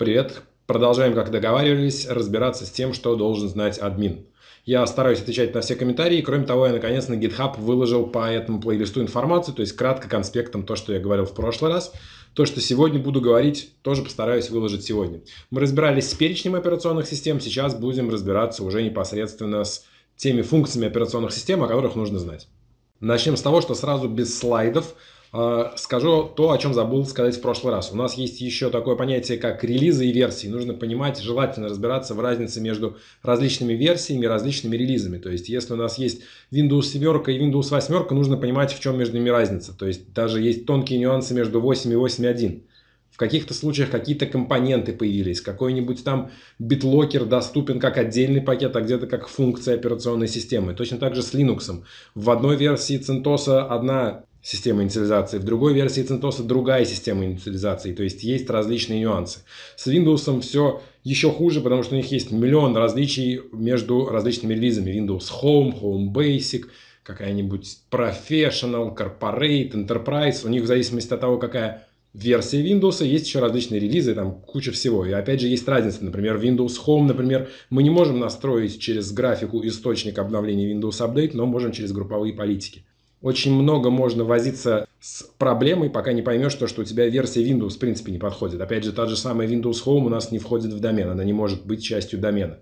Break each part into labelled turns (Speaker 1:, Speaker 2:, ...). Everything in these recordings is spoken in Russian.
Speaker 1: Привет. Продолжаем, как договаривались, разбираться с тем, что должен знать админ. Я стараюсь отвечать на все комментарии. Кроме того, я наконец на GitHub выложил по этому плейлисту информацию, то есть кратко конспектом то, что я говорил в прошлый раз. То, что сегодня буду говорить, тоже постараюсь выложить сегодня. Мы разбирались с перечнем операционных систем, сейчас будем разбираться уже непосредственно с теми функциями операционных систем, о которых нужно знать. Начнем с того, что сразу без слайдов – Э, скажу то, о чем забыл сказать в прошлый раз. У нас есть еще такое понятие, как релизы и версии. Нужно понимать, желательно разбираться в разнице между различными версиями и различными релизами. То есть, если у нас есть Windows 7 и Windows 8, нужно понимать, в чем между ними разница. То есть, даже есть тонкие нюансы между 8 и 8.1. В каких-то случаях какие-то компоненты появились. Какой-нибудь там битлокер доступен как отдельный пакет, а где-то как функция операционной системы. Точно так же с Linux. В одной версии CentOS одна система инициализации, в другой версии CentOS другая система инициализации, то есть есть различные нюансы. С Windows все еще хуже, потому что у них есть миллион различий между различными релизами. Windows Home, Home Basic, какая-нибудь Professional, Corporate, Enterprise. У них в зависимости от того, какая версия Windows, есть еще различные релизы, там куча всего. И опять же есть разница, например, Windows Home, например, мы не можем настроить через графику источник обновления Windows Update, но можем через групповые политики. Очень много можно возиться с проблемой, пока не поймешь то, что у тебя версия Windows в принципе не подходит. Опять же, та же самая Windows Home у нас не входит в домен, она не может быть частью домена.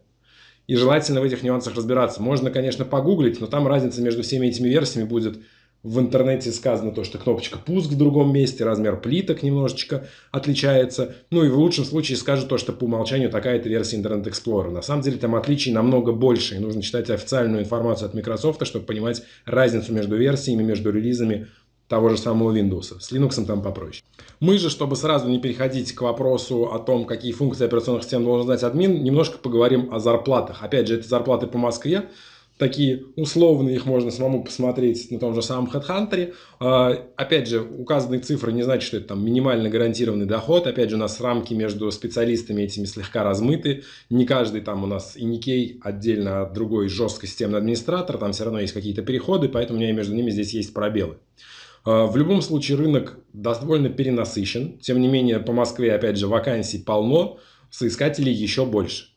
Speaker 1: И желательно в этих нюансах разбираться. Можно, конечно, погуглить, но там разница между всеми этими версиями будет в интернете сказано то, что кнопочка пуск в другом месте, размер плиток немножечко отличается. Ну и в лучшем случае скажут то, что по умолчанию такая-то версия Internet Explorer. На самом деле там отличий намного больше. И нужно читать официальную информацию от Microsoft, чтобы понимать разницу между версиями, между релизами того же самого Windows. С Linux там попроще. Мы же, чтобы сразу не переходить к вопросу о том, какие функции операционных систем должен знать админ, немножко поговорим о зарплатах. Опять же, это зарплаты по Москве такие условные, их можно самому посмотреть на том же самом HeadHunter. А, опять же, указанные цифры не значит, что это там минимально гарантированный доход. Опять же, у нас рамки между специалистами этими слегка размыты. Не каждый там у нас и Никей отдельно от другой жестко системный администратор. Там все равно есть какие-то переходы, поэтому у меня между ними здесь есть пробелы. А, в любом случае рынок довольно перенасыщен. Тем не менее, по Москве, опять же, вакансий полно, соискателей еще больше.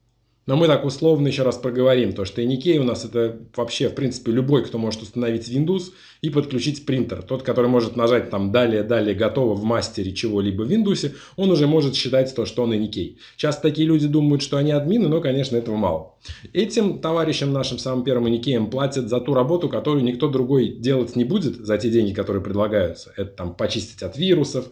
Speaker 1: Но мы так условно еще раз проговорим, то что Никей у нас это вообще, в принципе, любой, кто может установить Windows и подключить принтер. Тот, который может нажать там «Далее, далее, готово» в мастере чего-либо в Windows, он уже может считать то, что он и Никей. Часто такие люди думают, что они админы, но, конечно, этого мало. Этим товарищам нашим самым первым Никеем платят за ту работу, которую никто другой делать не будет за те деньги, которые предлагаются. Это там почистить от вирусов,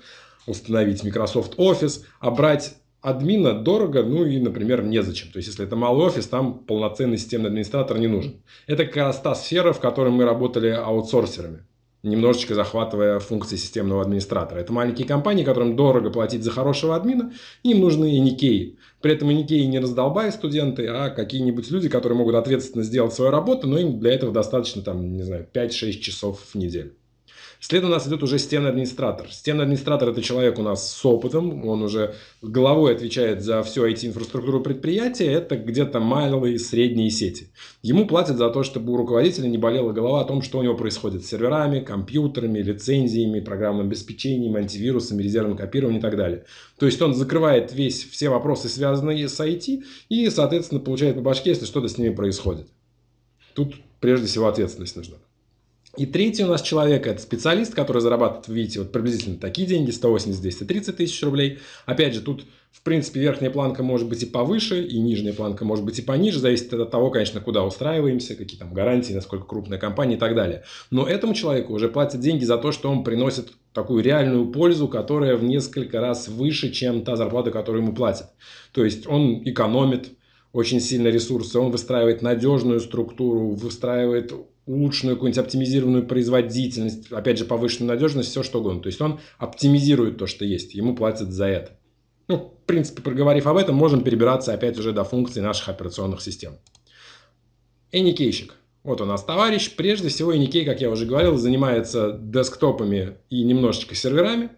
Speaker 1: установить Microsoft Office, а брать админа дорого, ну и, например, незачем. То есть, если это малый офис, там полноценный системный администратор не нужен. Это как раз та сфера, в которой мы работали аутсорсерами немножечко захватывая функции системного администратора. Это маленькие компании, которым дорого платить за хорошего админа, им нужны и никеи. При этом и никеи не раздолбай студенты, а какие-нибудь люди, которые могут ответственно сделать свою работу, но им для этого достаточно, там, не знаю, 5-6 часов в неделю. Следом у нас идет уже стенный администратор. Стенный администратор – это человек у нас с опытом, он уже головой отвечает за всю IT-инфраструктуру предприятия, это где-то малые и средние сети. Ему платят за то, чтобы у руководителя не болела голова о том, что у него происходит с серверами, компьютерами, лицензиями, программным обеспечением, антивирусами, резервным копированием и так далее. То есть он закрывает весь, все вопросы, связанные с IT, и, соответственно, получает по башке, если что-то с ними происходит. Тут прежде всего ответственность нужна. И третий у нас человек – это специалист, который зарабатывает, видите, вот приблизительно такие деньги, 180, 230 тысяч рублей. Опять же, тут, в принципе, верхняя планка может быть и повыше, и нижняя планка может быть и пониже, зависит от того, конечно, куда устраиваемся, какие там гарантии, насколько крупная компания и так далее. Но этому человеку уже платят деньги за то, что он приносит такую реальную пользу, которая в несколько раз выше, чем та зарплата, которую ему платят. То есть он экономит очень сильно ресурсы, он выстраивает надежную структуру, выстраивает улучшенную какую-нибудь оптимизированную производительность, опять же, повышенную надежность, все что угодно. То есть он оптимизирует то, что есть, ему платят за это. Ну, в принципе, проговорив об этом, можем перебираться опять уже до функций наших операционных систем. Эникейщик. Вот у нас товарищ. Прежде всего, Эникей, как я уже говорил, занимается десктопами и немножечко серверами.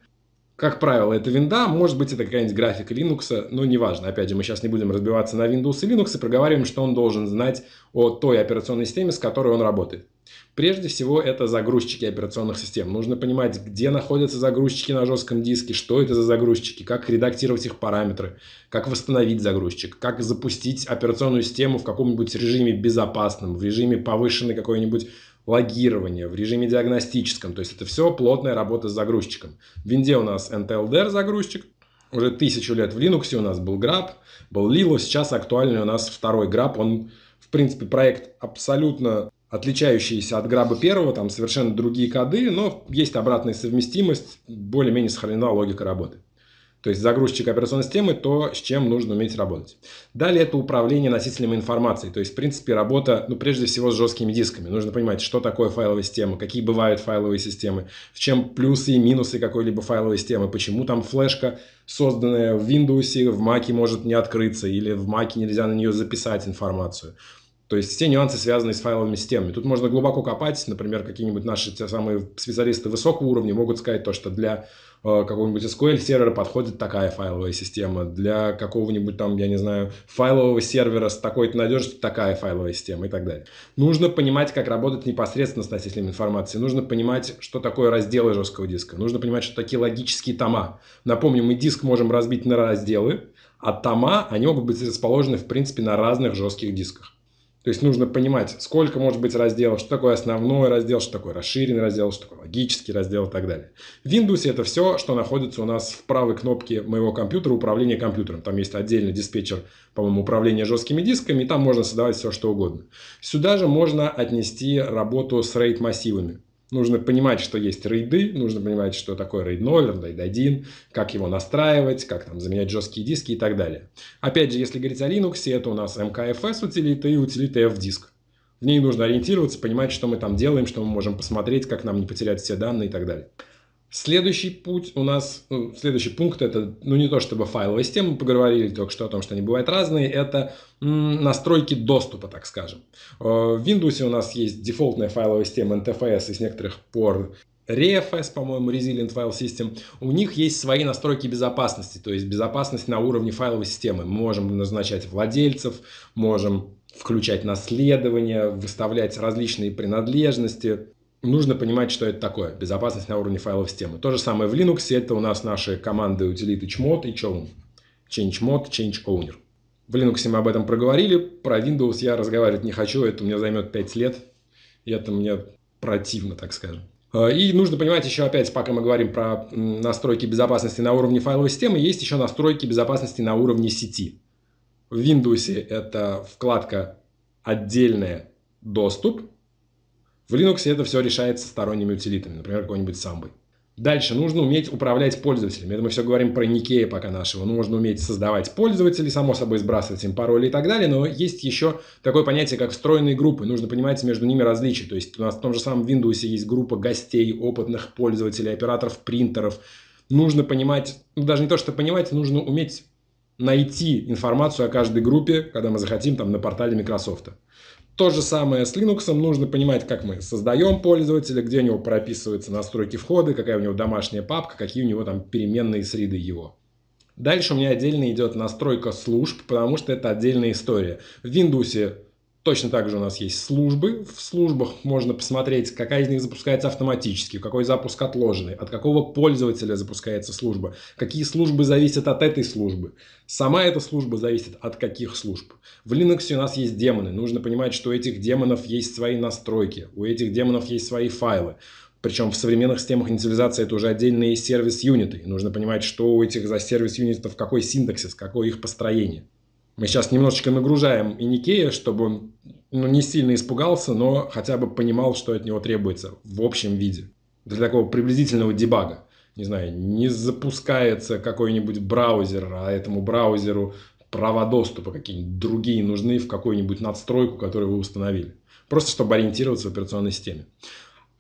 Speaker 1: Как правило, это винда, может быть, это какая-нибудь графика Linux, но неважно. Опять же, мы сейчас не будем разбиваться на Windows и Linux и проговариваем, что он должен знать о той операционной системе, с которой он работает. Прежде всего, это загрузчики операционных систем. Нужно понимать, где находятся загрузчики на жестком диске, что это за загрузчики, как редактировать их параметры, как восстановить загрузчик, как запустить операционную систему в каком-нибудь режиме безопасном, в режиме повышенной какой-нибудь логирование в режиме диагностическом. То есть это все плотная работа с загрузчиком. В винде у нас NTLDR загрузчик, уже тысячу лет в Linux у нас был граб, был Lilo, сейчас актуальный у нас второй граб. Он, в принципе, проект абсолютно отличающиеся от граба первого, там совершенно другие коды, но есть обратная совместимость, более-менее сохранена логика работы то есть загрузчик операционной системы, то, с чем нужно уметь работать. Далее это управление носителями информации, то есть, в принципе, работа, ну, прежде всего, с жесткими дисками. Нужно понимать, что такое файловая система, какие бывают файловые системы, в чем плюсы и минусы какой-либо файловой системы, почему там флешка, созданная в Windows, в Mac может не открыться, или в Mac нельзя на нее записать информацию. То есть все нюансы связанные с файловыми системами. Тут можно глубоко копать, например, какие-нибудь наши те самые специалисты высокого уровня могут сказать то, что для Э, какого-нибудь SQL сервера подходит такая файловая система, для какого-нибудь там, я не знаю, файлового сервера с такой-то надежностью такая файловая система и так далее. Нужно понимать, как работать непосредственно с носителем информации, нужно понимать, что такое разделы жесткого диска, нужно понимать, что такие логические тома. Напомню, мы диск можем разбить на разделы, а тома, они могут быть расположены, в принципе, на разных жестких дисках. То есть нужно понимать, сколько может быть разделов, что такое основной раздел, что такое расширенный раздел, что такое логический раздел и так далее. В Windows это все, что находится у нас в правой кнопке моего компьютера управление компьютером. Там есть отдельный диспетчер, по-моему, управления жесткими дисками, и там можно создавать все, что угодно. Сюда же можно отнести работу с RAID-массивами. Нужно понимать, что есть рейды, нужно понимать, что такое рейд 0, рейд 1, как его настраивать, как там заменять жесткие диски и так далее. Опять же, если говорить о Linux, это у нас MKFS утилита и утилита F-диск. В ней нужно ориентироваться, понимать, что мы там делаем, что мы можем посмотреть, как нам не потерять все данные и так далее. Следующий путь у нас, ну, следующий пункт это, ну не то чтобы файловая система, мы поговорили только что о том, что они бывают разные, это м, настройки доступа, так скажем. Э, в Windows у нас есть дефолтная файловая система NTFS и с некоторых пор RFS, по-моему, Resilient File System, у них есть свои настройки безопасности, то есть безопасность на уровне файловой системы. Мы можем назначать владельцев, можем включать наследование, выставлять различные принадлежности, нужно понимать, что это такое. Безопасность на уровне файлов системы. То же самое в Linux. Это у нас наши команды утилиты chmod и chown. Change mod, change owner. В Linux мы об этом проговорили. Про Windows я разговаривать не хочу. Это у меня займет 5 лет. И это мне противно, так скажем. Э, и нужно понимать еще опять, пока мы говорим про настройки безопасности на уровне файловой системы, есть еще настройки безопасности на уровне сети. В Windows это вкладка «Отдельная доступ», в Linux это все решается сторонними утилитами, например, какой-нибудь самбой. Дальше нужно уметь управлять пользователями. Это мы все говорим про Никея пока нашего. Ну, можно уметь создавать пользователей, само собой сбрасывать им пароли и так далее, но есть еще такое понятие, как встроенные группы. Нужно понимать между ними различия. То есть у нас в том же самом Windows есть группа гостей, опытных пользователей, операторов принтеров. Нужно понимать, ну, даже не то, что понимать, нужно уметь найти информацию о каждой группе, когда мы захотим, там, на портале Microsoft. То же самое с Linux. Нужно понимать, как мы создаем пользователя, где у него прописываются настройки входа, какая у него домашняя папка, какие у него там переменные среды его. Дальше у меня отдельно идет настройка служб, потому что это отдельная история. В Windows Точно так же у нас есть службы. В службах можно посмотреть, какая из них запускается автоматически, какой запуск отложенный, от какого пользователя запускается служба, какие службы зависят от этой службы. Сама эта служба зависит от каких служб. В Linux у нас есть демоны. Нужно понимать, что у этих демонов есть свои настройки, у этих демонов есть свои файлы. Причем в современных системах инициализации это уже отдельные сервис-юниты. Нужно понимать, что у этих за сервис-юнитов, какой синтаксис, какое их построение. Мы сейчас немножечко нагружаем Иникея, чтобы он ну, не сильно испугался, но хотя бы понимал, что от него требуется в общем виде. Для такого приблизительного дебага. Не знаю, не запускается какой-нибудь браузер, а этому браузеру права доступа какие-нибудь другие нужны в какую-нибудь надстройку, которую вы установили. Просто чтобы ориентироваться в операционной системе.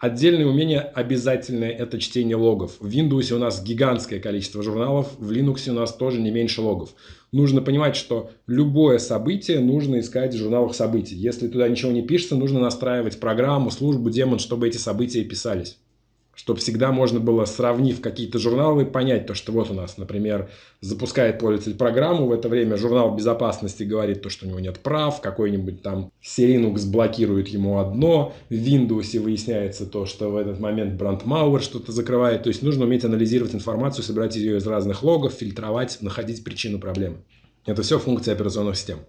Speaker 1: Отдельное умение обязательное – это чтение логов. В Windows у нас гигантское количество журналов, в Linux у нас тоже не меньше логов. Нужно понимать, что любое событие нужно искать в журналах событий. Если туда ничего не пишется, нужно настраивать программу, службу, демон, чтобы эти события писались чтобы всегда можно было, сравнив какие-то журналы, понять то, что вот у нас, например, запускает пользователь программу, в это время журнал безопасности говорит то, что у него нет прав, какой-нибудь там Linux блокирует ему одно, в Windows выясняется то, что в этот момент брандмауэр что-то закрывает, то есть нужно уметь анализировать информацию, собирать ее из разных логов, фильтровать, находить причину проблемы. Это все функции операционных систем.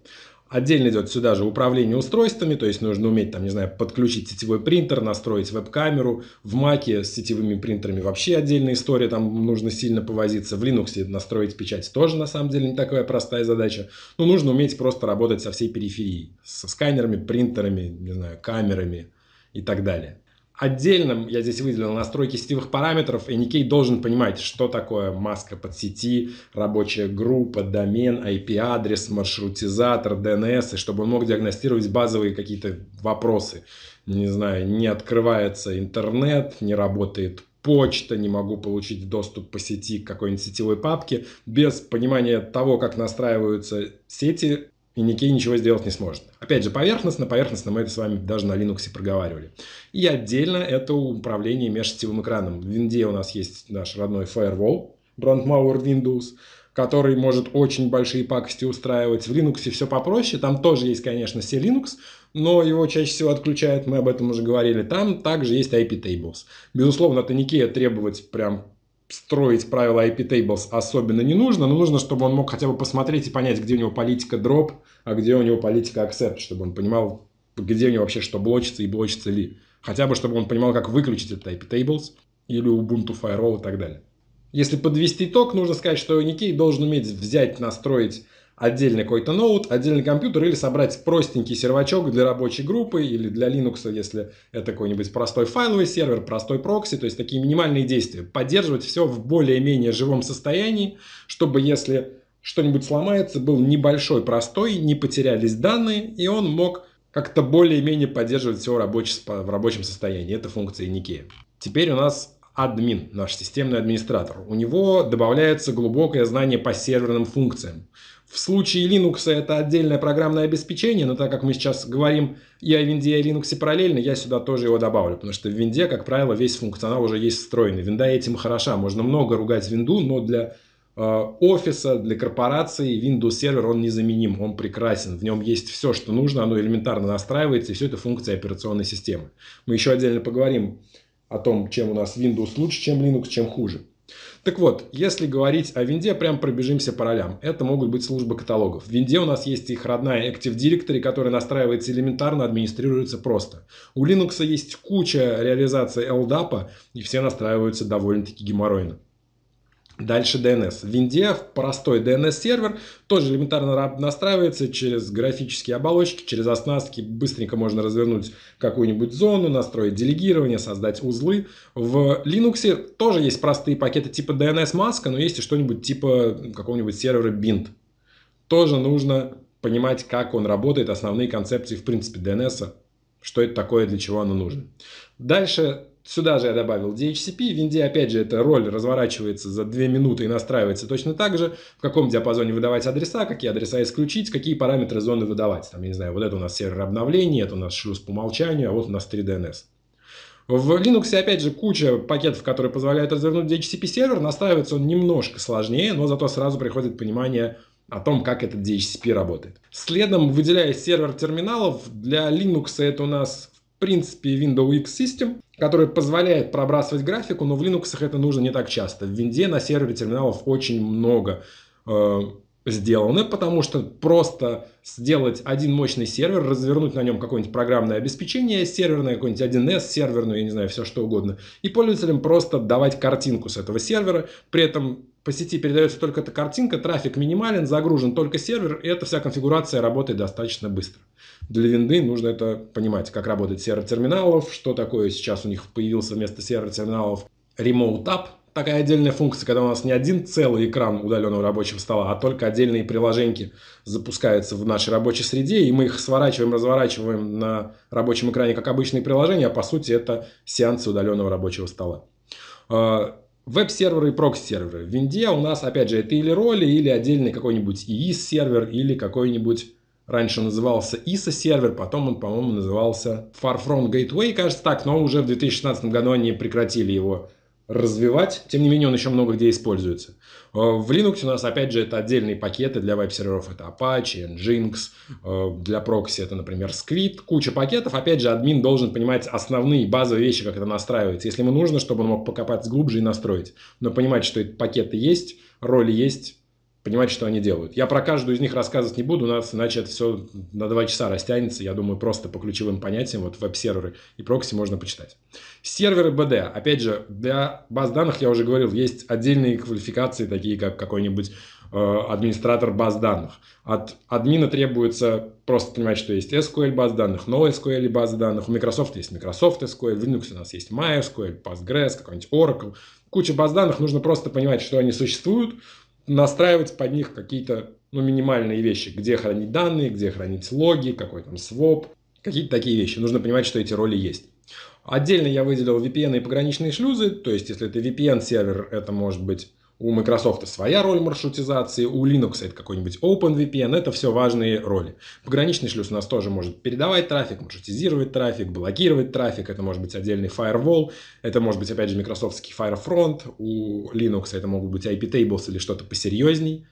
Speaker 1: Отдельно идет сюда же управление устройствами, то есть нужно уметь, там, не знаю, подключить сетевой принтер, настроить веб-камеру. В Маке с сетевыми принтерами вообще отдельная история, там нужно сильно повозиться. В Linux настроить печать тоже, на самом деле, не такая простая задача. Но нужно уметь просто работать со всей периферией, со сканерами, принтерами, не знаю, камерами и так далее. Отдельно я здесь выделил настройки сетевых параметров, и Никей должен понимать, что такое маска под сети, рабочая группа, домен, IP-адрес, маршрутизатор, DNS, и чтобы он мог диагностировать базовые какие-то вопросы. Не знаю, не открывается интернет, не работает почта, не могу получить доступ по сети к какой-нибудь сетевой папке. Без понимания того, как настраиваются сети, и Никей ничего сделать не сможет. Опять же, поверхностно, поверхностно мы это с вами даже на Linux проговаривали. И отдельно это управление межсетевым экраном. В винде у нас есть наш родной Firewall, Brandmauer Windows, который может очень большие пакости устраивать. В Linux все попроще, там тоже есть, конечно, все Linux, но его чаще всего отключают, мы об этом уже говорили. Там также есть IP Tables. Безусловно, от Никея требовать прям строить правила IP tables особенно не нужно, но нужно, чтобы он мог хотя бы посмотреть и понять, где у него политика drop, а где у него политика accept, чтобы он понимал, где у него вообще что блочится и блочится ли. Хотя бы, чтобы он понимал, как выключить этот IP tables или Ubuntu Firewall и так далее. Если подвести итог, нужно сказать, что Никей должен уметь взять, настроить отдельный какой-то ноут, отдельный компьютер или собрать простенький сервачок для рабочей группы или для Linux, если это какой-нибудь простой файловый сервер, простой прокси, то есть такие минимальные действия. Поддерживать все в более-менее живом состоянии, чтобы если что-нибудь сломается, был небольшой, простой, не потерялись данные, и он мог как-то более-менее поддерживать все рабочее, в рабочем состоянии. Это функция Никея. Теперь у нас админ, наш системный администратор. У него добавляется глубокое знание по серверным функциям. В случае Linux это отдельное программное обеспечение, но так как мы сейчас говорим и о Винде, и о Linux параллельно, я сюда тоже его добавлю, потому что в Винде, как правило, весь функционал уже есть встроенный. Винда этим хороша, можно много ругать Винду, но для э, офиса, для корпорации Windows сервер он незаменим, он прекрасен, в нем есть все, что нужно, оно элементарно настраивается, и все это функция операционной системы. Мы еще отдельно поговорим о том, чем у нас Windows лучше, чем Linux, чем хуже. Так вот, если говорить о винде, прям пробежимся по ролям. Это могут быть службы каталогов. В винде у нас есть их родная Active Directory, которая настраивается элементарно, администрируется просто. У Linux есть куча реализаций LDAP, и все настраиваются довольно-таки геморройно. Дальше DNS. В Винде простой DNS-сервер тоже элементарно настраивается через графические оболочки, через оснастки. Быстренько можно развернуть какую-нибудь зону, настроить делегирование, создать узлы. В Linux тоже есть простые пакеты типа DNS-маска, но есть и что-нибудь типа какого-нибудь сервера Bind. Тоже нужно понимать, как он работает, основные концепции, в принципе, DNS, что это такое, для чего оно нужно. Дальше Сюда же я добавил DHCP. В винде, опять же, эта роль разворачивается за 2 минуты и настраивается точно так же. В каком диапазоне выдавать адреса, какие адреса исключить, какие параметры зоны выдавать. Там, я не знаю, вот это у нас сервер обновлений, это у нас шлюз по умолчанию, а вот у нас 3DNS. В Linux, опять же, куча пакетов, которые позволяют развернуть DHCP сервер. Настраивается он немножко сложнее, но зато сразу приходит понимание, о том, как этот DHCP работает. Следом выделяя сервер терминалов, для Linux это у нас принципе Windows X System, который позволяет пробрасывать графику, но в Linux это нужно не так часто. В винде на сервере терминалов очень много э, сделаны, потому что просто сделать один мощный сервер, развернуть на нем какое-нибудь программное обеспечение серверное, какой-нибудь 1С серверную, я не знаю, все что угодно, и пользователям просто давать картинку с этого сервера, при этом по сети передается только эта картинка, трафик минимален, загружен только сервер, и эта вся конфигурация работает достаточно быстро. Для винды нужно это понимать, как работает сервер терминалов, что такое сейчас у них появился вместо сервер терминалов Remote App, такая отдельная функция, когда у нас не один целый экран удаленного рабочего стола, а только отдельные приложеньки запускаются в нашей рабочей среде, и мы их сворачиваем, разворачиваем на рабочем экране как обычные приложения, а по сути это сеансы удаленного рабочего стола. А, Веб-серверы и прокси-серверы. В винде у нас, опять же, это или роли, или отдельный какой-нибудь ИИС-сервер, или какой-нибудь раньше назывался ISA-сервер, потом он, по-моему, назывался Far From Gateway, кажется так, но уже в 2016 году они прекратили его развивать. Тем не менее, он еще много где используется. Э, в Linux у нас, опять же, это отдельные пакеты для веб-серверов. Это Apache, Nginx, э, для прокси это, например, Squid. Куча пакетов. Опять же, админ должен понимать основные базовые вещи, как это настраивается. Если ему нужно, чтобы он мог покопаться глубже и настроить. Но понимать, что эти пакеты есть, роли есть, понимать, что они делают. Я про каждую из них рассказывать не буду, у нас, иначе это все на два часа растянется. Я думаю, просто по ключевым понятиям, вот веб-серверы и прокси можно почитать. Серверы BD. Опять же, для баз данных, я уже говорил, есть отдельные квалификации, такие как какой-нибудь э, администратор баз данных. От админа требуется просто понимать, что есть SQL баз данных, NoSQL баз данных. У Microsoft есть Microsoft SQL, в Linux у нас есть MySQL, PostgreS, какой-нибудь Oracle. Куча баз данных, нужно просто понимать, что они существуют, настраивать под них какие-то ну, минимальные вещи, где хранить данные, где хранить логи, какой там своп, какие-то такие вещи. Нужно понимать, что эти роли есть. Отдельно я выделил VPN и пограничные шлюзы, то есть если это VPN-сервер, это может быть у Microsoft своя роль маршрутизации, у Linux это какой-нибудь OpenVPN, это все важные роли. Пограничный шлюз у нас тоже может передавать трафик, маршрутизировать трафик, блокировать трафик, это может быть отдельный firewall, это может быть, опять же, микрософтский Firefront, у Linux это могут быть IP tables или что-то посерьезней,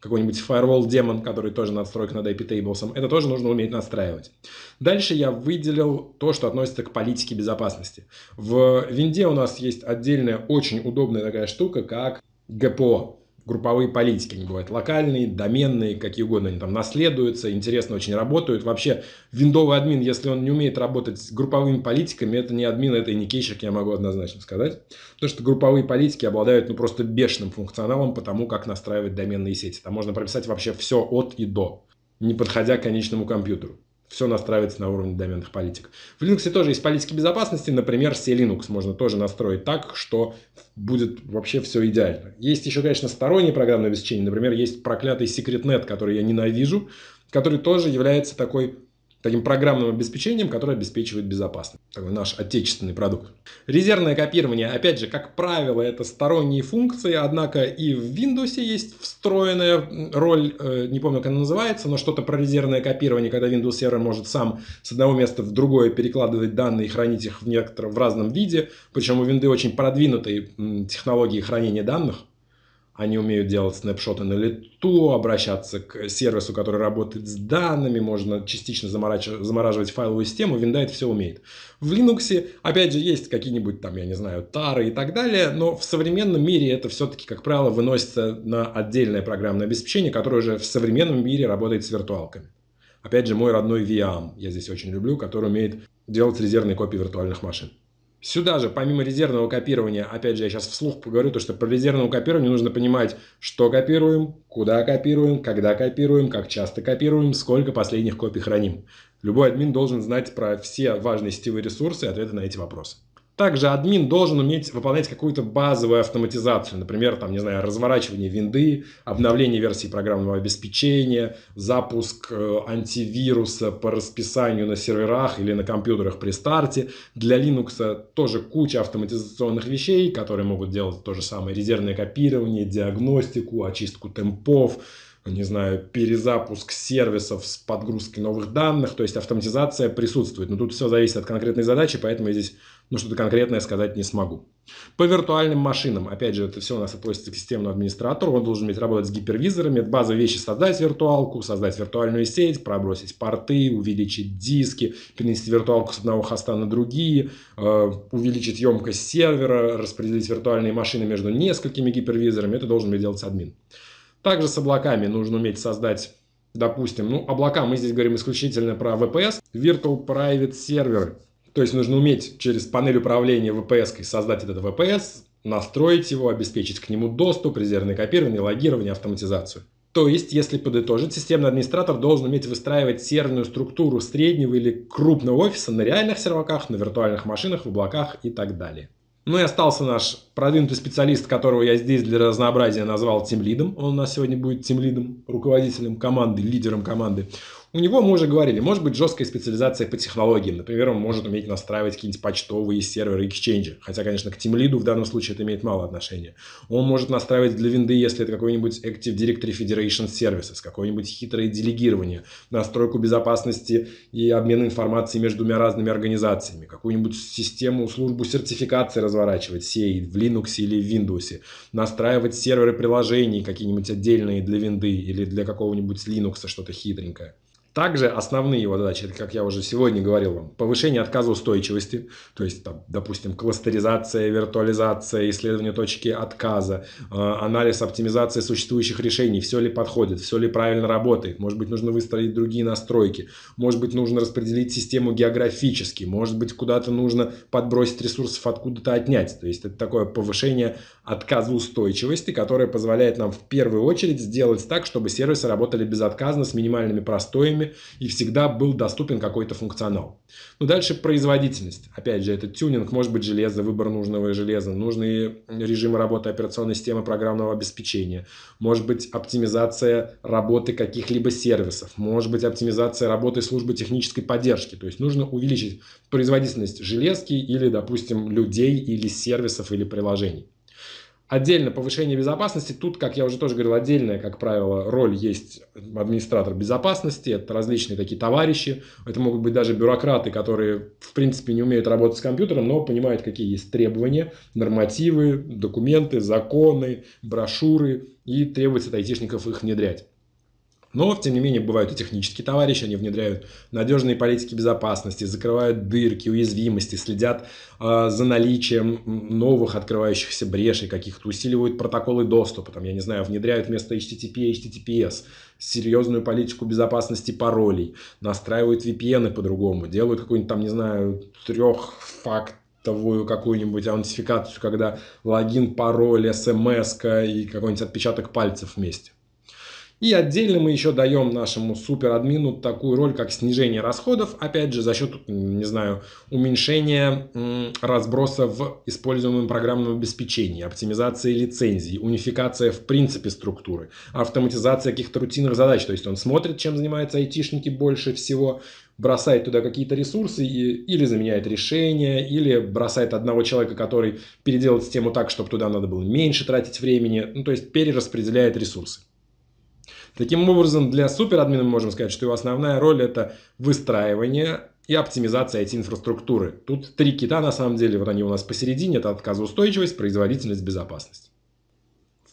Speaker 1: какой-нибудь firewall демон, который тоже настройка над IP tables, это тоже нужно уметь настраивать. Дальше я выделил то, что относится к политике безопасности. В винде у нас есть отдельная очень удобная такая штука, как ГПО, групповые политики, они бывают локальные, доменные, какие угодно, они там наследуются, интересно очень работают. Вообще, виндовый админ, если он не умеет работать с групповыми политиками, это не админ, это и не кейщик, я могу однозначно сказать. то что групповые политики обладают ну, просто бешеным функционалом по тому, как настраивать доменные сети. Там можно прописать вообще все от и до, не подходя к конечному компьютеру все настраивается на уровне доменных политик. В Linux тоже есть политики безопасности, например, C-Linux можно тоже настроить так, что будет вообще все идеально. Есть еще, конечно, сторонние программные обеспечения, например, есть проклятый SecretNet, который я ненавижу, который тоже является такой таким программным обеспечением, которое обеспечивает безопасность. Такой наш отечественный продукт. Резервное копирование, опять же, как правило, это сторонние функции, однако и в Windows есть встроенная роль, э, не помню, как она называется, но что-то про резервное копирование, когда Windows сервер может сам с одного места в другое перекладывать данные и хранить их в, некотором, в разном виде. Причем у Windows очень продвинутые технологии хранения данных. Они умеют делать снэпшоты на лету, обращаться к сервису, который работает с данными, можно частично замораживать файловую систему, винда это все умеет. В Linux, опять же, есть какие-нибудь там, я не знаю, тары и так далее, но в современном мире это все-таки, как правило, выносится на отдельное программное обеспечение, которое уже в современном мире работает с виртуалками. Опять же, мой родной Vm, я здесь очень люблю, который умеет делать резервные копии виртуальных машин. Сюда же, помимо резервного копирования, опять же, я сейчас вслух поговорю, то, что про резервное копирование нужно понимать, что копируем, куда копируем, когда копируем, как часто копируем, сколько последних копий храним. Любой админ должен знать про все важные сетевые ресурсы и ответы на эти вопросы. Также админ должен уметь выполнять какую-то базовую автоматизацию, например, там, не знаю, разворачивание винды, обновление версии программного обеспечения, запуск э, антивируса по расписанию на серверах или на компьютерах при старте. Для Linux тоже куча автоматизационных вещей, которые могут делать то же самое резервное копирование, диагностику, очистку темпов, не знаю, перезапуск сервисов с подгрузкой новых данных, то есть автоматизация присутствует. Но тут все зависит от конкретной задачи, поэтому я здесь но что-то конкретное сказать не смогу. По виртуальным машинам, опять же, это все у нас относится к системному администратору, он должен уметь работать с гипервизорами, это базовые вещи создать виртуалку, создать виртуальную сеть, пробросить порты, увеличить диски, перенести виртуалку с одного хоста на другие, э, увеличить емкость сервера, распределить виртуальные машины между несколькими гипервизорами, это должен уметь делать админ. Также с облаками нужно уметь создать Допустим, ну, облака, мы здесь говорим исключительно про VPS, Virtual Private Server, то есть нужно уметь через панель управления VPS создать этот VPS, настроить его, обеспечить к нему доступ, резервное копирование, логирование, автоматизацию. То есть, если подытожить, системный администратор должен уметь выстраивать серверную структуру среднего или крупного офиса на реальных серваках, на виртуальных машинах, в облаках и так далее. Ну и остался наш продвинутый специалист, которого я здесь для разнообразия назвал тем лидом, Он у нас сегодня будет тем лидом, руководителем команды, лидером команды. У него, мы уже говорили, может быть жесткая специализация по технологиям. Например, он может уметь настраивать какие-нибудь почтовые серверы Exchange. Хотя, конечно, к тимлиду в данном случае это имеет мало отношения. Он может настраивать для винды, если это какой-нибудь Active Directory Federation Services, какое-нибудь хитрое делегирование, настройку безопасности и обмен информацией между двумя разными организациями, какую-нибудь систему, службу сертификации разворачивать, сей, в Linux или Windows, настраивать серверы приложений какие-нибудь отдельные для винды или для какого-нибудь Linux что-то хитренькое. Также основные его задачи, как я уже сегодня говорил вам, повышение отказоустойчивости, то есть, там, допустим, кластеризация, виртуализация, исследование точки отказа, э, анализ оптимизации существующих решений, все ли подходит, все ли правильно работает, может быть, нужно выстроить другие настройки, может быть, нужно распределить систему географически, может быть, куда-то нужно подбросить ресурсов, откуда-то отнять. То есть, это такое повышение отказоустойчивости, которая позволяет нам в первую очередь сделать так, чтобы сервисы работали безотказно, с минимальными простоями и всегда был доступен какой-то функционал. Ну дальше производительность. Опять же, это тюнинг, может быть железо, выбор нужного железа, нужные режимы работы операционной системы программного обеспечения, может быть оптимизация работы каких-либо сервисов, может быть оптимизация работы службы технической поддержки. То есть нужно увеличить производительность железки или, допустим, людей или сервисов или приложений. Отдельно повышение безопасности. Тут, как я уже тоже говорил, отдельная, как правило, роль есть администратор безопасности. Это различные такие товарищи. Это могут быть даже бюрократы, которые, в принципе, не умеют работать с компьютером, но понимают, какие есть требования, нормативы, документы, законы, брошюры. И требуется от айтишников их внедрять. Но, тем не менее, бывают и технические товарищи, они внедряют надежные политики безопасности, закрывают дырки, уязвимости, следят э, за наличием новых открывающихся брешей каких-то, усиливают протоколы доступа, там, я не знаю, внедряют вместо HTTP и HTTPS, серьезную политику безопасности паролей, настраивают VPN по-другому, делают какую-нибудь там, не знаю, трехфакт какую-нибудь аутентификацию, когда логин, пароль, смс эм и какой-нибудь отпечаток пальцев вместе. И отдельно мы еще даем нашему суперадмину такую роль, как снижение расходов, опять же, за счет, не знаю, уменьшения разброса в используемом программном обеспечении, оптимизации лицензий, унификация в принципе структуры, автоматизация каких-то рутинных задач. То есть он смотрит, чем занимаются айтишники больше всего, бросает туда какие-то ресурсы и, или заменяет решение, или бросает одного человека, который переделает систему так, чтобы туда надо было меньше тратить времени, ну, то есть перераспределяет ресурсы. Таким образом, для суперадмина мы можем сказать, что его основная роль – это выстраивание и оптимизация IT-инфраструктуры. Тут три кита, на самом деле, вот они у нас посередине. Это отказоустойчивость, производительность, безопасность.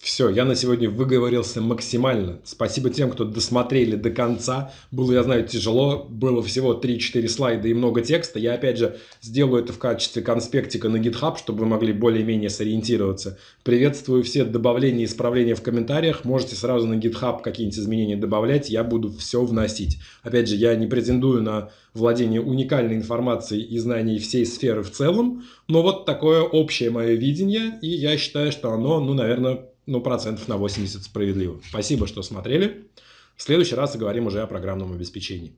Speaker 1: Все, я на сегодня выговорился максимально. Спасибо тем, кто досмотрели до конца. Было, я знаю, тяжело. Было всего 3-4 слайда и много текста. Я, опять же, сделаю это в качестве конспектика на GitHub, чтобы вы могли более-менее сориентироваться. Приветствую все добавления и исправления в комментариях. Можете сразу на GitHub какие-нибудь изменения добавлять. Я буду все вносить. Опять же, я не претендую на владение уникальной информацией и знаний всей сферы в целом. Но вот такое общее мое видение. И я считаю, что оно, ну, наверное, ну, процентов на 80 справедливо. Спасибо, что смотрели. В следующий раз говорим уже о программном обеспечении.